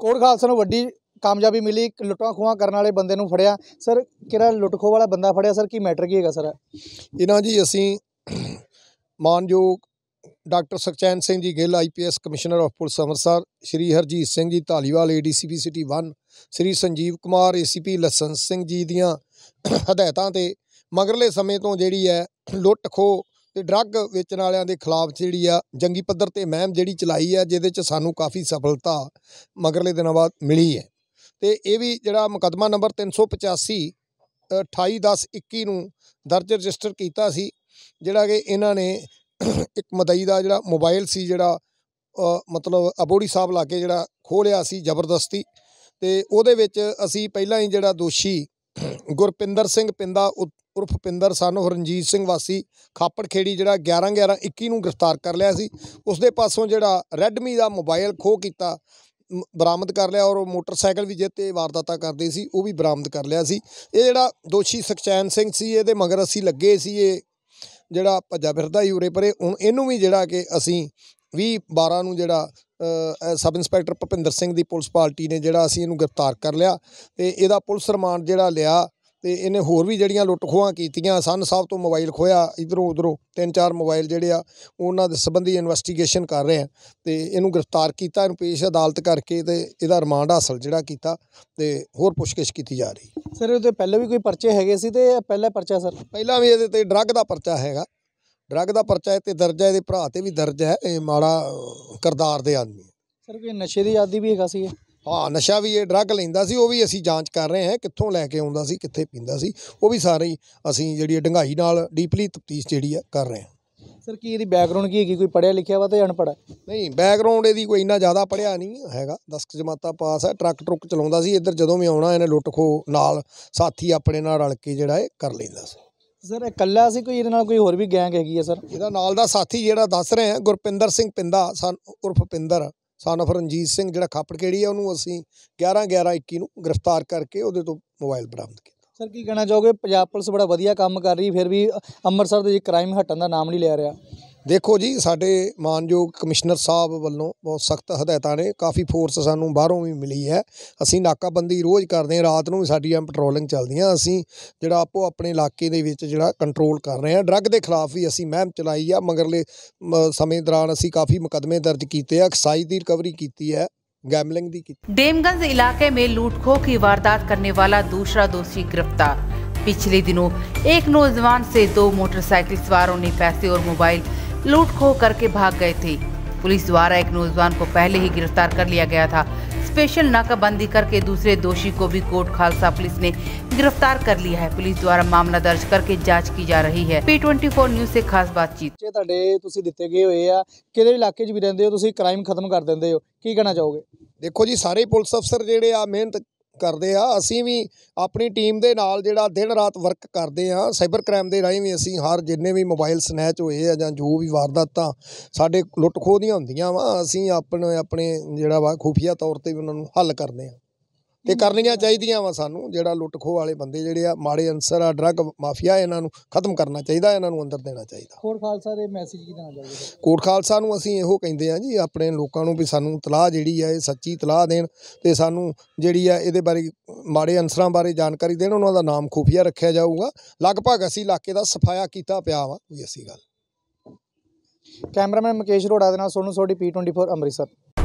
ਕੋਟ ਖਾਲਸਾ ਨੂੰ ਵੱਡੀ ਕਾਮਯਾਬੀ ਮਿਲੀ ਲੁੱਟਾਂ ਖੋਹਾਂ ਕਰਨ ਵਾਲੇ ਬੰਦੇ ਨੂੰ ਫੜਿਆ ਸਰ ਕਿਹੜਾ ਲੁੱਟਖੋ ਵਾਲਾ ਬੰਦਾ ਫੜਿਆ ਸਰ ਕੀ ਮੈਟਰ ਕੀ ਹੈਗਾ ਸਰ ਇਹਨਾਂ ਜੀ ਅਸੀਂ ਮਾਨਯੋਗ doctor Sukhchain Singh ji Gill IPS commissioner of police Amritsar Shri Harjit Singh ji Dhaliwal ADCP city 1 Shri Sanjeev Kumar ACP ਲਸੰਸ ਸਿੰਘ ਜੀ ਦੀਆਂ ਹਦਾਇਤਾਂ ਤੇ ਮਗਰਲੇ ਸਮੇਂ ਤੋਂ ਜਿਹੜੀ ਹੈ ਲੁੱਟ ਖੋ ਤੇ ਡਰੱਗ ਵੇਚਣ ਵਾਲਿਆਂ ਦੇ ਖਿਲਾਫ ਜਿਹੜੀ ਆ ਜੰਗੀ ਪੱਧਰ ਤੇ ਮਹਿਮ ਜਿਹੜੀ ਚਲਾਈ ਆ ਜਿਹਦੇ ਚ ਸਾਨੂੰ ਕਾਫੀ ਸਫਲਤਾ ਮਗਰਲੇ ਦਿਨਾਂ ਬਾਅਦ ਮਿਲੀ ਹੈ ਤੇ ਇਹ ਵੀ ਜਿਹੜਾ ਮੁਕਦਮਾ ਨੰਬਰ 385 281021 ਨੂੰ ਦਰਜ ਰਜਿਸਟਰ ਕੀਤਾ ਸੀ ਜਿਹੜਾ ਕਿ ਇਹਨਾਂ ਨੇ ਇੱਕ ਮਦਈ ਦਾ ਜਿਹੜਾ ਮੋਬਾਈਲ ਸੀ ਜਿਹੜਾ ਮਤਲਬ ਅਬੋੜੀ ਸਾਹਿਬ ਲਾਗੇ ਜਿਹੜਾ ਖੋਲਿਆ ਸੀ ਜ਼ਬਰਦਸਤੀ ਤੇ ਉਹਦੇ ਵਿੱਚ ਅਸੀਂ ਪਹਿਲਾਂ ਹੀ ਜਿਹੜਾ ਦੋਸ਼ੀ ਗੁਰਪਿੰਦਰ ਸਿੰਘ ਪਿੰਦਾ ਉਰਫ ਭਪਿੰਦਰ ਸਨ ਉਹ ਰਣਜੀਤ ਸਿੰਘ ਵਾਸੀ ਖਾਪੜ ਖੇੜੀ ਜਿਹੜਾ 11 11 21 ਨੂੰ ਗ੍ਰਿਫਤਾਰ ਕਰ ਲਿਆ ਸੀ ਉਸ ਦੇ ਪਾਸੋਂ ਜਿਹੜਾ ਰੈਡਮੀ ਦਾ ਮੋਬਾਈਲ ਖੋ ਕੀਤਾ ਬਰਾਮਦ ਕਰ ਲਿਆ ਔਰ ਮੋਟਰਸਾਈਕਲ ਵੀ ਜਿੱਤੇ ਵਾਰਦਾਤਾ ਕਰਦੇ ਸੀ ਉਹ ਵੀ ਬਰਾਮਦ ਕਰ ਲਿਆ ਸੀ ਇਹ ਜਿਹੜਾ ਦੋਸ਼ੀ ਸਖਚੈਨ ਸਿੰਘ ਸੀ ਇਹਦੇ ਮਗਰ ਅਸੀਂ ਲੱਗੇ ਸੀ ਇਹ ਜਿਹੜਾ ਭੱਜਾ ਫਿਰਦਾ ਹੀ ਉਰੇ ਪਰੇ ਹੁਣ ਇਹਨੂੰ ਵੀ ਜਿਹੜਾ ਕਿ ਅਸੀਂ 20 12 ਨੂੰ ਜਿਹੜਾ ਸਬ ਇੰਸਪੈਕਟਰ ਭਪਿੰਦਰ ਸਿੰਘ ਦੀ ਪੁਲਿਸ ਪਾਰਟੀ ਨੇ ਜਿਹੜਾ ਅਸੀਂ ਇਹਨੂੰ ਗ੍ਰਿਫਤਾਰ ਕਰ ਲਿਆ ਤੇ ਇਹਦਾ ਪੁਲਿਸ ਰਿਮਾਂਡ ਜਿਹੜਾ ਲਿਆ ਤੇ ਇਹਨੇ ਹੋਰ ਵੀ ਜਿਹੜੀਆਂ ਲੁੱਟ ਖੋਹਾਂ ਕੀਤੀਆਂ ਸਨ ਸਭ ਤੋਂ ਮੋਬਾਈਲ ਖੋਇਆ ਇਧਰੋਂ ਉਧਰੋਂ ਤਿੰਨ ਚਾਰ ਮੋਬਾਈਲ ਜਿਹੜੇ ਆ ਉਹਨਾਂ ਦੇ ਸੰਬੰਧੀ ਇਨਵੈਸਟੀਗੇਸ਼ਨ ਕਰ ਰਹੇ ਆ ਤੇ ਇਹਨੂੰ ਗ੍ਰਿਫਤਾਰ ਕੀਤਾ ਇਹਨੂੰ ਪੇਸ਼ ਅਦਾਲਤ ਕਰਕੇ ਤੇ ਇਹਦਾ ਰਿਮਾਂਡ ਹਾਸਲ ਜਿਹੜਾ ਕੀਤਾ ਤੇ ਹੋਰ ਪੁੱਛਗਿੱਛ ਕੀਤੀ ਜਾ ਰਹੀ ਸਰ ਉਹਦੇ ਪਹਿਲਾਂ ਵੀ ਕੋਈ ਪਰਚੇ ਹੈਗੇ ਸੀ ਤੇ ਪਹਿਲਾ ਪਰਚਾ ਸਰ ਪਹਿਲਾਂ ਵੀ ਇਹਦੇ ਤੇ ਡਰੱਗ ਦਾ ਪਰਚਾ ਹੈਗਾ ਡਰੱਗ ਦਾ ਪਰਚਾ ਤੇ ਦਰਜਾ ਇਹਦੇ ਭਰਾ ਤੇ ਵੀ ਦਰਜ ਹੈ ਇਹ ਮਾੜਾ ਕਰਦਾਰ ਦੇ ਆਦਮੀ ਸਰ ਕੋਈ ਨਸ਼ੇ ਦੀ ਆਦੀ ਵੀ ਹੈਗਾ ਸੀ ਹਾਂ ਨਸ਼ਾ ਵੀ ਇਹ ਡਰੱਗ ਲੈਂਦਾ ਸੀ ਉਹ ਵੀ ਅਸੀਂ ਜਾਂਚ ਕਰ ਰਹੇ ਹਾਂ ਕਿੱਥੋਂ ਲੈ ਕੇ ਆਉਂਦਾ ਸੀ ਕਿੱਥੇ ਪੀਂਦਾ ਸੀ ਉਹ ਵੀ ਸਾਰੀ ਅਸੀਂ ਜਿਹੜੀ ਡੰਗਾਈ ਨਾਲ ਡੀਪਲੀ ਤਫਤੀਸ਼ ਜਿਹੜੀ ਆ ਕਰ ਰਹੇ ਹਾਂ ਸਰ ਕੀ ਇਹਦੀ ਬੈਕਗ੍ਰਾਉਂਡ ਕੀ ਹੈਗੀ ਕੋਈ ਪੜਿਆ ਲਿਖਿਆ ਵਾ ਤੇ ਅਨਪੜ੍ਹ ਨਹੀਂ ਬੈਕਗ੍ਰਾਉਂਡ ਇਹਦੀ ਕੋਈ ਇੰਨਾ ਜ਼ਿਆਦਾ ਪੜਿਆ ਨਹੀਂ ਹੈਗਾ 10 ਜਮਾਤਾ ਪਾਸ ਹੈ ਟਰੱਕ ਟਰੁੱਕ ਚਲਾਉਂਦਾ ਸੀ ਇੱਧਰ ਜਦੋਂ ਵੀ ਆਉਣਾ ਇਹਨੇ ਲੁੱਟ ਖੋ ਨਾਲ ਸਾਥੀ ਆਪਣੇ ਨਾਲ ਰਲ ਕੇ ਜਿਹੜਾ ਇਹ ਕਰ ਲੈਂਦਾ ਸੀ ਸਰ ਇਕੱਲਾ ਸੀ ਕੋਈ ਇਹਦੇ ਨਾਲ ਕੋਈ ਹੋਰ ਵੀ ਗੈਂਗ ਹੈਗੀ ਹੈ ਸਰ ਇਹਦਾ ਨਾਲ ਦਾ ਸਾਥੀ ਜਿਹੜਾ ਦੱਸ ਰਹੇ ਆ ਗੁਰਪਿੰਦਰ ਸਿੰਘ ਪਿੰਦਾ ਸਨ ਉਰਫ ਪਿੰਦਰ ਸਾਨਫ ਰਣਜੀਤ ਸਿੰਘ ਜਿਹੜਾ ਖਾਪੜਕੇੜੀ ਆ ਉਹਨੂੰ ਅਸੀਂ 11 11 21 ਨੂੰ ਗ੍ਰਿਫਤਾਰ ਕਰਕੇ ਉਹਦੇ ਤੋਂ ਮੋਬਾਈਲ ਬਰਾਮਦ ਕੀਤਾ ਸਰ ਕੀ ਕਹਿਣਾ ਚਾਹੋਗੇ ਪੰਜਾਬ ਪੁਲਿਸ ਬੜਾ ਵਧੀਆ ਕੰਮ ਕਰ ਰਹੀ ਫਿਰ ਵੀ ਅੰਮ੍ਰਿਤਸਰ ਦੇ ਜੀ ਕ੍ਰਾਈਮ ਹਟਣ ਦਾ ਨਾਮ ਨਹੀਂ ਲੈ ਰਿਹਾ ਦੇਖੋ ਜੀ ਸਾਡੇ ਮਾਨਯੋਗ ਕਮਿਸ਼ਨਰ ਸਾਹਿਬ ਵੱਲੋਂ ਬਹੁਤ ਸਖਤ ਹਦਾਇਤਾਂ ਨੇ ਕਾਫੀ ਫੋਰਸ ਸਾਨੂੰ ਬਾਹਰੋਂ ਵੀ ਮਿਲੀ ਹੈ ਅਸੀਂ ਨਾਕਾਬੰਦੀ ਰੋਜ਼ ਕਰਦੇ ਹਾਂ ਰਾਤ ਨੂੰ ਵੀ ਐਮ ਪੈਟਰੋਲਿੰਗ ਚੱਲਦੀਆਂ ਅਸੀਂ ਜਿਹੜਾ ਆਪੋ ਆਪਣੇ ਇਲਾਕੇ ਦੇ ਵਿੱਚ ਜਿਹੜਾ ਕੰਟਰੋਲ ਕਰ ਰਹੇ ਹਾਂ ਡਰੱਗ ਦੇ ਖਿਲਾਫ ਵੀ ਅਸੀਂ ਮਹਿਮ ਚਲਾਈ ਆ ਮਗਰਲੇ ਸਮੇਂ ਦੌਰਾਨ ਅਸੀਂ ਕਾਫੀ ਮੁਕਦਮੇ ਦਰਜ ਕੀਤੇ ਆ ਐਕਸਾਈਜ਼ ਦੀ ਰਿਕਵਰੀ ਕੀਤੀ ਹੈ ਗੈਮਲਿੰਗ ਦੀ ਕੀਤੀ ਦੇਮਗੰਜ ਇਲਾਕੇ ਮੇ ਲੂਟਖੋ ਕੀ ਵਾਰਦਾਤ ਕਰਨੇ ਵਾਲਾ ਦੂਸਰਾ ਦੋਸ਼ੀ ਗ੍ਰਿਫਤਾਰ ਪਿਛਲੇ दिनों ਇੱਕ ਨੌਜਵਾਨ ਸੇ ਦੋ ਮੋਟਰਸਾਈਕਲ ਸਵਾਰੋਂ ਨੇ ਪੈਸੇ ਔਰ ਮੋਬਾਈਲ लूट खो करके भाग गए थे पुलिस द्वारा एक नौजवान को पहले ही गिरफ्तार कर लिया गया था स्पेशल नाकाबंदी करके दूसरे दोषी को भी कोर्ट खालसा पुलिस ने गिरफ्तार कर लिया है पुलिस द्वारा मामला दर्ज करके जांच की जा रही है पी ट्वेंटी फोर न्यूज ऐसी खास बातचीत ਤੁਹਾਡੇ ਤੁਸੀਂ ਦਿੱਤੇ ਗਏ ਹੋਏ ਆ ਕਿਹੜੇ ਇਲਾਕੇ 'ਚ ਵੀ ਰਹਿੰਦੇ ਹੋ ਤੁਸੀਂ ਕ੍ਰਾਈਮ ਖਤਮ ਕਰ ਕਰਦੇ ਆ ਅਸੀਂ ਵੀ ਆਪਣੀ ਟੀਮ ਦੇ ਨਾਲ ਜਿਹੜਾ ਦਿਨ ਰਾਤ ਵਰਕ ਕਰਦੇ ਆ ਸਾਈਬਰ ਕ੍ਰਾਈਮ ਦੇ ਰਾਹੀਂ ਵੀ ਅਸੀਂ ਹਰ ਜਿੰਨੇ ਵੀ ਮੋਬਾਈਲ ਸਨੈਚ ਹੋਏ ਆ ਜਾਂ ਜੋ ਵੀ ਵਾਰਦਾਤਾਂ ਸਾਡੇ ਲੁੱਟ ਖੋਹ ਦੀਆਂ ਹੁੰਦੀਆਂ ਵਾ ਅਸੀਂ ਆਪਣੇ ਆਪਣੇ ਜਿਹੜਾ ਵਾ ਖੁਫੀਆ ਤੌਰ ਤੇ ਵੀ ਉਹਨਾਂ ਨੂੰ ਹੱਲ ਕਰਦੇ ਆ ਤੇ ਕਰਨੀਆਂ ਚਾਹੀਦੀਆਂ ਵਾ ਸਾਨੂੰ ਜਿਹੜਾ ਲੁੱਟਖੋ ਵਾਲੇ ਬੰਦੇ ਜਿਹੜੇ ਆ ਮਾੜੇ ਅਨਸਰ ਆ ਡਰੱਗ ਮਾਫੀਆ ਇਹਨਾਂ ਨੂੰ ਖਤਮ ਕਰਨਾ ਚਾਹੀਦਾ ਇਹਨਾਂ ਨੂੰ ਅੰਦਰ ਦੇਣਾ ਚਾਹੀਦਾ ਕੋਟ ਖਾਲਸਾ ਦੇ ਮੈਸੇਜ ਕੀ ਦੇਣਾ ਚਾਹੁੰਦੇ ਕੋਟ ਖਾਲਸਾ ਨੂੰ ਅਸੀਂ ਇਹੋ ਕਹਿੰਦੇ ਆ ਜੀ ਆਪਣੇ ਲੋਕਾਂ ਨੂੰ ਵੀ ਸਾਨੂੰ ਤਲਾਹ ਜਿਹੜੀ ਆ ਇਹ ਸੱਚੀ ਤਲਾਹ ਦੇਣ ਤੇ ਸਾਨੂੰ ਜਿਹੜੀ ਆ ਇਹਦੇ ਬਾਰੇ ਮਾੜੇ ਅਨਸਰਾਂ ਬਾਰੇ ਜਾਣਕਾਰੀ ਦੇਣ ਉਹਨਾਂ ਦਾ ਨਾਮ ਖੂਫੀਆ ਰੱਖਿਆ ਜਾਊਗਾ ਲਗਭਗ ਅਸੀਂ ਇਲਾਕੇ ਦਾ ਸਫਾਇਆ ਕੀਤਾ ਪਿਆ ਵਾ ਕੋਈ ਅਸੀਂ ਗੱਲ ਕੈਮਰਾਮੈਨ ਮੁਕੇਸ਼ ਰੋੜਾ ਦੇ ਨਾਲ ਸੋਨੂ ਸੋਢੀ P24 ਅੰਮ੍ਰਿਤਸਰ